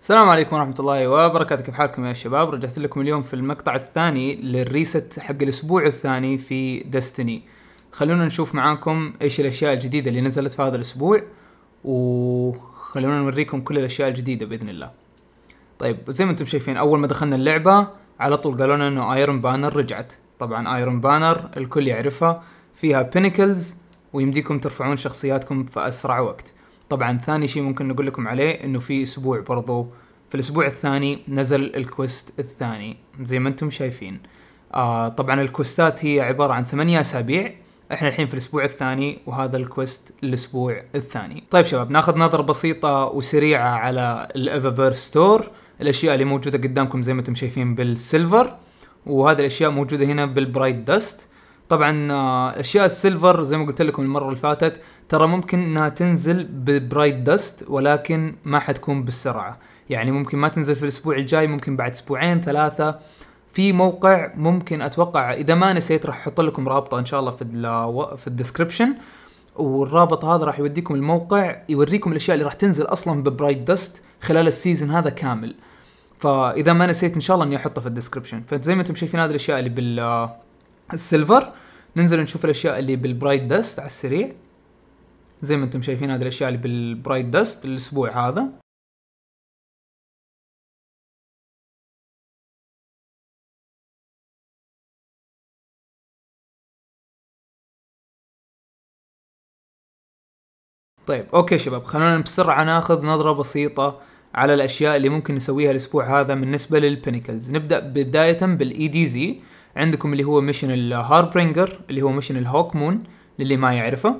السلام عليكم ورحمة الله وبركاته كيف حالكم يا شباب رجعت لكم اليوم في المقطع الثاني للريست حق الأسبوع الثاني في دستني خلونا نشوف معاكم إيش الأشياء الجديدة اللي نزلت في هذا الأسبوع وخلونا نوريكم كل الأشياء الجديدة بإذن الله طيب زي ما انتم شايفين أول ما دخلنا اللعبة على طول قالوا لنا إنه ايرون بانر رجعت طبعا ايرون بانر الكل يعرفها فيها بينكلز ويمديكم ترفعون شخصياتكم في أسرع وقت طبعا ثاني شيء ممكن نقول لكم عليه انه في اسبوع برضو في الاسبوع الثاني نزل الكويست الثاني زي ما انتم شايفين آه طبعا الكوستات هي عبارة عن ثمانية اسابيع احنا الحين في الاسبوع الثاني وهذا الكويست الاسبوع الثاني طيب شباب ناخذ نظرة بسيطة وسريعة على الافافير ستور الاشياء اللي موجودة قدامكم زي ما انتم شايفين بالسيلفر وهذه الاشياء موجودة هنا بالبرايت دست طبعا آه، اشياء السيلفر زي ما قلت لكم المره اللي فاتت ترى ممكن انها تنزل ببرايت دست ولكن ما حتكون بالسرعه يعني ممكن ما تنزل في الاسبوع الجاي ممكن بعد اسبوعين ثلاثه في موقع ممكن اتوقع اذا ما نسيت راح احط لكم رابطه ان شاء الله في آه، في الديسكربشن والرابط هذا راح يوديكم الموقع يوريكم الاشياء اللي راح تنزل اصلا ببرايت دست خلال السيزون هذا كامل فاذا ما نسيت ان شاء الله اني احطه في الديسكربشن فزي ما انتم شايفين هذه الاشياء اللي بال آه، السيلفر ننزل نشوف الاشياء اللي بالبرايت دست على السريع زي ما انتم شايفين هذه الاشياء اللي بالبرايت دست الاسبوع هذا طيب اوكي شباب خلونا بسرعه ناخذ نظره بسيطه على الاشياء اللي ممكن نسويها الاسبوع هذا بالنسبه للبينكلز نبدا بدايه بالاي دي e زي عندكم اللي هو ميشن الهاربرينجر اللي هو ميشن الهوك مون للي ما يعرفه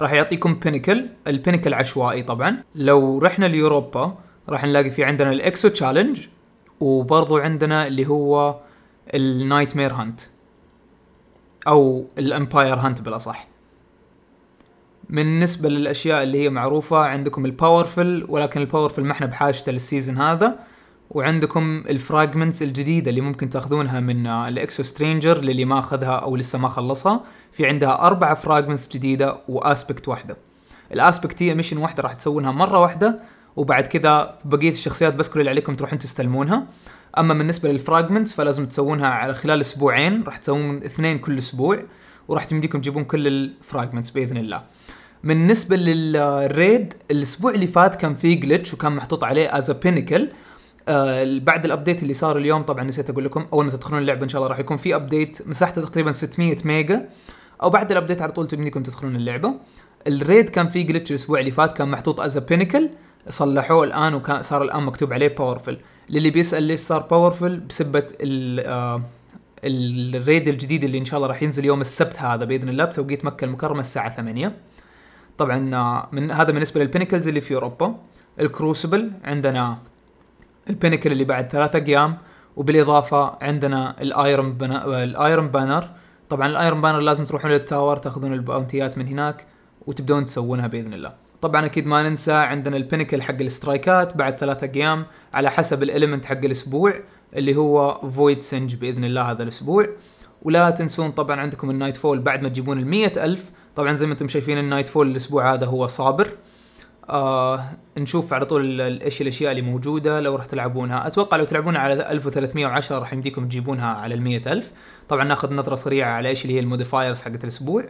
راح يعطيكم بينكل البينكل عشوائي طبعا لو رحنا ليوروبا راح نلاقي في عندنا الاكسو تشالنج وبرضو عندنا اللي هو النايت مير هانت او الامباير هانت بالاصح بالنسبة للأشياء اللي هي معروفة عندكم الباورفل ولكن الباورفل ما احنا بحاجته للسيزن هذا وعندكم الفراجمنتس الجديدة اللي ممكن تاخذونها من الاكسو سترينجر للي ما اخذها او لسه ما خلصها في عندها اربع فراجمنتس جديدة واسبكت واحدة الاسبكت هي ميشن واحدة راح تسوونها مرة واحدة وبعد كذا بقية الشخصيات بس كل اللي عليكم تروحون تستلمونها اما بالنسبة للفراجمنتس فلازم تسوونها على خلال اسبوعين راح تسوون اثنين كل اسبوع وراح تمديكم تجيبون كل الفراجمنتس باذن الله بالنسبة للريد الاسبوع اللي فات كان فيه جلتش وكان محطوط عليه از ا آه بعد الابديت اللي صار اليوم طبعا نسيت اقول لكم اول ما تدخلون اللعبه ان شاء الله راح يكون في ابديت مساحته تقريبا 600 ميجا او بعد الابديت على طول تمديكم تدخلون اللعبه الريد كان فيه جلتش الاسبوع اللي فات كان محطوط از بينكل صلحوه الان وكان صار الان مكتوب عليه باورفل للي بيسال ليش صار باورفل بسبه ال آه، الريد الجديد اللي ان شاء الله راح ينزل يوم السبت هذا باذن الله بتوقيت مكه المكرمه الساعه 8 طبعا آه، من هذا بالنسبه للبينكلز اللي في اوروبا الكروسبل عندنا البينكل اللي بعد ثلاثة ايام وبالاضافه عندنا الايرون بنا... الايرون بانر طبعا الايرون بانر لازم تروحون للتاور تاخذون الباونتيات من هناك وتبدون تسوونها باذن الله طبعا اكيد ما ننسى عندنا البينكل حق الاسترايكات بعد ثلاثة ايام على حسب الاليمنت حق الاسبوع اللي هو فويد سنج باذن الله هذا الاسبوع ولا تنسون طبعا عندكم النايت فول بعد ما تجيبون ال ألف طبعا زي ما انتم شايفين النايت فول الاسبوع هذا هو صابر آه نشوف على طول ايش الاشياء اللي موجوده لو راح تلعبونها اتوقع لو تلعبونها على 1310 راح يمديكم تجيبونها على ال 100000 طبعا ناخذ نظره سريعه على ايش اللي هي الموديفايرز حقت الاسبوع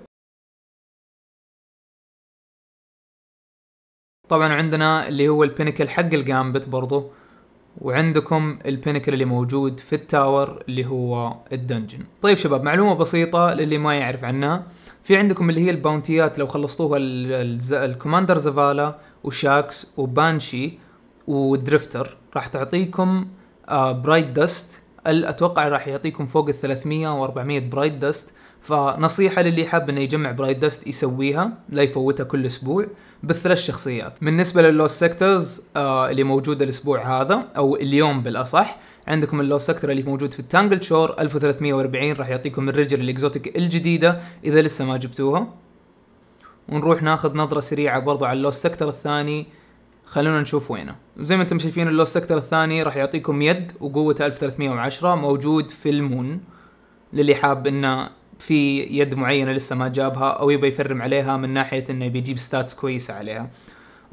طبعا عندنا اللي هو البينكل حق الجامبت برضو وعندكم البينكل اللي موجود في التاور اللي هو الدنجن طيب شباب معلومة بسيطة للي ما يعرف عنها في عندكم اللي هي الباونتيات لو خلصتوها الكوماندر زفالا وشاكس وبانشي ودريفتر راح تعطيكم برايت آه، دست اتوقع راح يعطيكم فوق ال 300 و 400 برايت دست فنصيحة للي حاب انه يجمع برايت دست يسويها لا يفوتها كل اسبوع بالثلاث شخصيات بالنسبة للوس سيكترز آه اللي موجودة الاسبوع هذا او اليوم بالاصح عندكم اللو سكتر اللي موجود في التانجل شور 1340 راح يعطيكم الرجل الاكزوتيك الجديدة اذا لسه ما جبتوها ونروح ناخذ نظرة سريعة برضو على اللو سكتر الثاني خلونا نشوف وينه زي ما انتم شايفين اللو سكتر الثاني راح يعطيكم يد وقوته 1310 موجود في المون للي حاب انه في يد معينه لسه ما جابها او يبى يفرم عليها من ناحيه انه بيجيب ستاتس كويسه عليها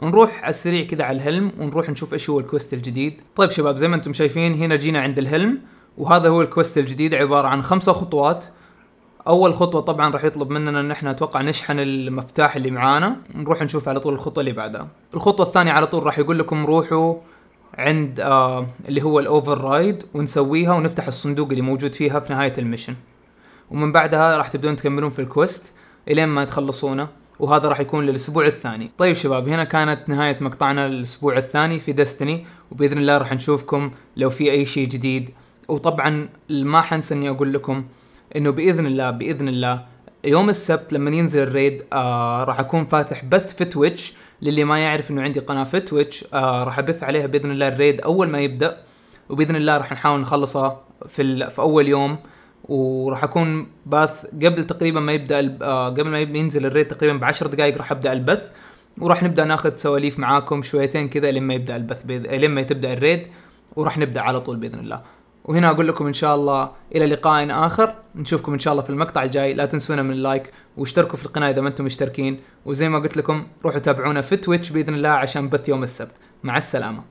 نروح على السريع كذا على الهلم ونروح نشوف ايش هو الكويست الجديد طيب شباب زي ما انتم شايفين هنا جينا عند الهلم وهذا هو الكويست الجديد عباره عن خمسه خطوات اول خطوه طبعا راح يطلب مننا ان احنا اتوقع نشحن المفتاح اللي معانا نروح نشوف على طول الخطوه اللي بعدها الخطوه الثانيه على طول راح يقول لكم روحوا عند آه اللي هو الاوفر رايد ونسويها ونفتح الصندوق اللي موجود فيها في نهايه المشن ومن بعدها راح تبدون تكملون في الكوست الين ما تخلصونه وهذا راح يكون للاسبوع الثاني طيب شباب هنا كانت نهاية مقطعنا للاسبوع الثاني في دستني وباذن الله راح نشوفكم لو في اي شيء جديد وطبعا ما حنسى اني اقول لكم انه باذن الله باذن الله يوم السبت لما ينزل الريد آه راح اكون فاتح بث في تويتش للي ما يعرف انه عندي قناه في تويتش آه راح ابث عليها باذن الله الريد اول ما يبدا وباذن الله راح نحاول نخلصها في, في اول يوم وراح اكون باث قبل تقريبا ما يبدا آه، قبل ما ينزل الريت تقريبا ب 10 دقائق راح ابدا البث وراح نبدا ناخذ سواليف معاكم شويتين كذا لما يبدا البث بيض... لما تبدا الريد وراح نبدا على طول باذن الله وهنا اقول لكم ان شاء الله الى لقاء اخر نشوفكم ان شاء الله في المقطع الجاي لا تنسونا من اللايك واشتركوا في القناه اذا ما انتم مشتركين وزي ما قلت لكم روحوا تابعونا في تويتش باذن الله عشان بث يوم السبت مع السلامه